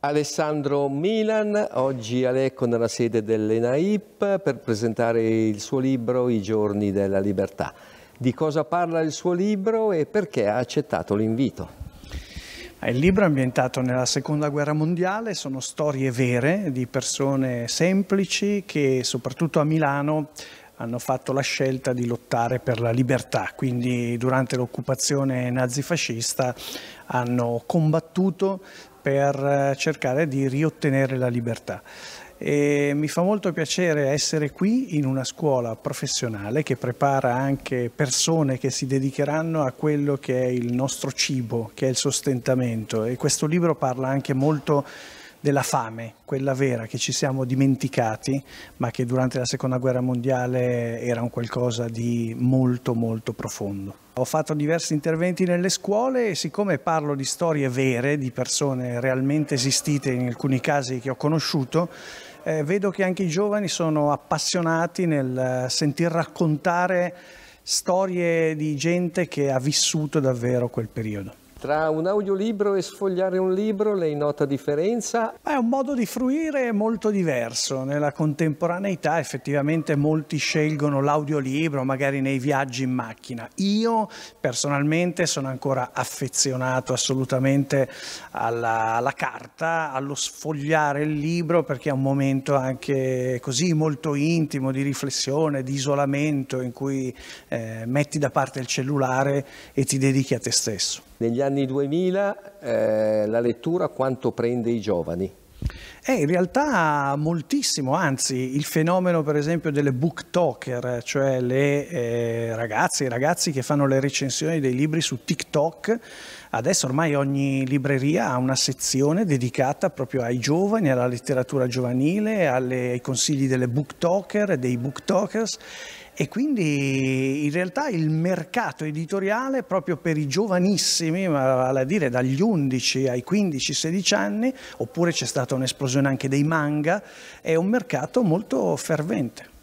Alessandro Milan, oggi a Lecco nella sede dell'ENAIP per presentare il suo libro I giorni della libertà. Di cosa parla il suo libro e perché ha accettato l'invito? Il libro è ambientato nella seconda guerra mondiale, sono storie vere di persone semplici che soprattutto a Milano hanno fatto la scelta di lottare per la libertà, quindi durante l'occupazione nazifascista hanno combattuto per eh, cercare di riottenere la libertà. E mi fa molto piacere essere qui in una scuola professionale che prepara anche persone che si dedicheranno a quello che è il nostro cibo, che è il sostentamento e questo libro parla anche molto della fame, quella vera che ci siamo dimenticati, ma che durante la seconda guerra mondiale era un qualcosa di molto molto profondo. Ho fatto diversi interventi nelle scuole e siccome parlo di storie vere, di persone realmente esistite in alcuni casi che ho conosciuto, eh, vedo che anche i giovani sono appassionati nel eh, sentir raccontare storie di gente che ha vissuto davvero quel periodo. Tra un audiolibro e sfogliare un libro lei nota differenza? È un modo di fruire molto diverso. Nella contemporaneità effettivamente molti scelgono l'audiolibro, magari nei viaggi in macchina. Io personalmente sono ancora affezionato assolutamente alla, alla carta, allo sfogliare il libro perché è un momento anche così molto intimo di riflessione, di isolamento in cui eh, metti da parte il cellulare e ti dedichi a te stesso. Negli anni 2000 eh, la lettura quanto prende i giovani? Eh, in realtà moltissimo, anzi il fenomeno per esempio delle book talker, cioè le eh, ragazze e i ragazzi che fanno le recensioni dei libri su TikTok, adesso ormai ogni libreria ha una sezione dedicata proprio ai giovani, alla letteratura giovanile, alle, ai consigli delle book talker, dei book talkers e quindi in realtà il mercato editoriale proprio per i giovanissimi, vale a dire dagli 11 ai 15-16 anni, oppure c'è stata un'esplosione anche dei manga, è un mercato molto fervente.